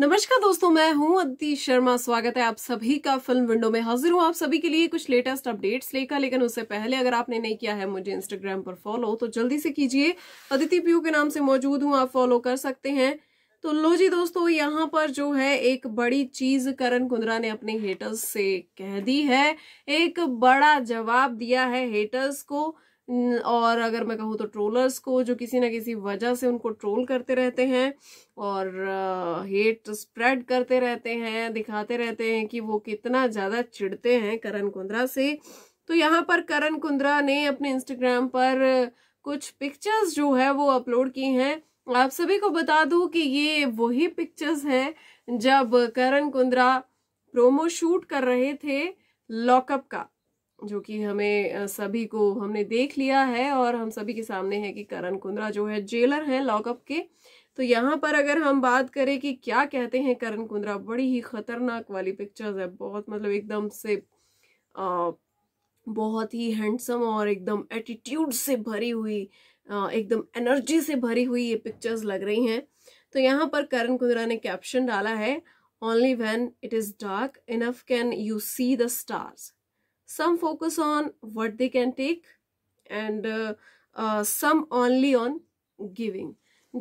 नमस्कार दोस्तों मैं हूं अदिति शर्मा स्वागत है आप सभी का फिल्म विंडो में हाजिर हूं आप सभी के लिए कुछ लेटेस्ट अपडेट्स लेकर लेकिन उससे पहले अगर आपने नहीं किया है मुझे इंस्टाग्राम पर फॉलो तो जल्दी से कीजिए अदिति पीयू के नाम से मौजूद हूं आप फॉलो कर सकते हैं तो लो जी दोस्तों यहाँ पर जो है एक बड़ी चीज करण कुंद्रा ने अपने हेटर्स से कह दी है एक बड़ा जवाब दिया है हेटर्स को और अगर मैं कहूँ तो ट्रोलर्स को जो किसी ना किसी वजह से उनको ट्रोल करते रहते हैं और हेट स्प्रेड करते रहते हैं दिखाते रहते हैं कि वो कितना ज़्यादा चिढ़ते हैं करण कुंद्रा से तो यहाँ पर करण कुंद्रा ने अपने इंस्टाग्राम पर कुछ पिक्चर्स जो है वो अपलोड की हैं आप सभी को बता दूँ कि ये वही पिक्चर्स हैं जब करण कुंद्रा प्रोमो शूट कर रहे थे लॉकअप का जो कि हमें सभी को हमने देख लिया है और हम सभी के सामने है कि करण कुंद्रा जो है जेलर हैं लॉकअप के तो यहाँ पर अगर हम बात करें कि क्या कहते हैं करण कुंद्रा बड़ी ही खतरनाक वाली पिक्चर्स है बहुत मतलब एकदम से आ, बहुत ही हैंडसम और एकदम एटीट्यूड से भरी हुई आ, एकदम एनर्जी से भरी हुई ये पिक्चर्स लग रही हैं तो यहाँ पर करण कुंद्रा ने कैप्शन डाला है only when it is dark enough can you see the stars some focus on what they can take and uh, uh, some only on giving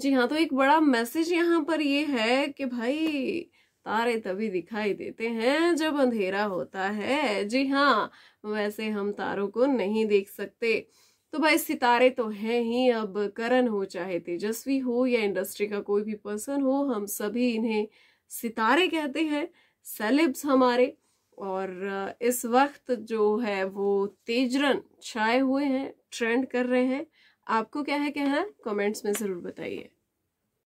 जी हाँ तो एक बड़ा मैसेज यहाँ पर ये है कि भाई तारे तभी दिखाई देते हैं जब अंधेरा होता है जी हाँ वैसे हम तारों को नहीं देख सकते तो भाई सितारे तो हैं ही अब करण हो चाहे तेजस्वी हो या इंडस्ट्री का कोई भी पर्सन हो हम सभी इन्हें सितारे कहते हैं सेलिब्स हमारे और इस वक्त जो है वो तेजरन छाए हुए हैं ट्रेंड कर रहे हैं आपको क्या है कहना कमेंट्स में ज़रूर बताइए